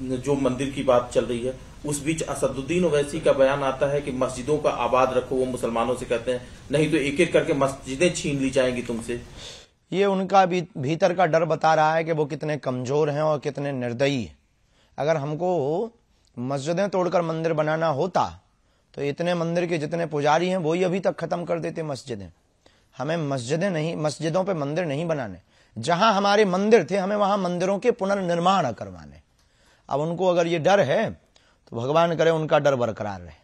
जो मंदिर की बात चल रही है उस बीच असदुद्दीन ओवैसी का बयान आता है कि मस्जिदों का आबाद रखो वो मुसलमानों से कहते हैं नहीं तो एक एक करके मस्जिदें छीन ली जाएंगी तुमसे ये उनका भी, भीतर का डर बता रहा है कि वो कितने कमजोर हैं और कितने निर्दयी हैं अगर हमको मस्जिदें तोड़कर मंदिर बनाना होता तो इतने मंदिर के जितने पुजारी हैं वो ही अभी तक खत्म कर देते मस्जिदें हमें मस्जिदें नहीं मस्जिदों पर मंदिर नहीं बनाने जहां हमारे मंदिर थे हमें वहां मंदिरों के पुनर्निर्माण करवाने अब उनको अगर ये डर है तो भगवान करे उनका डर बरकरार रहे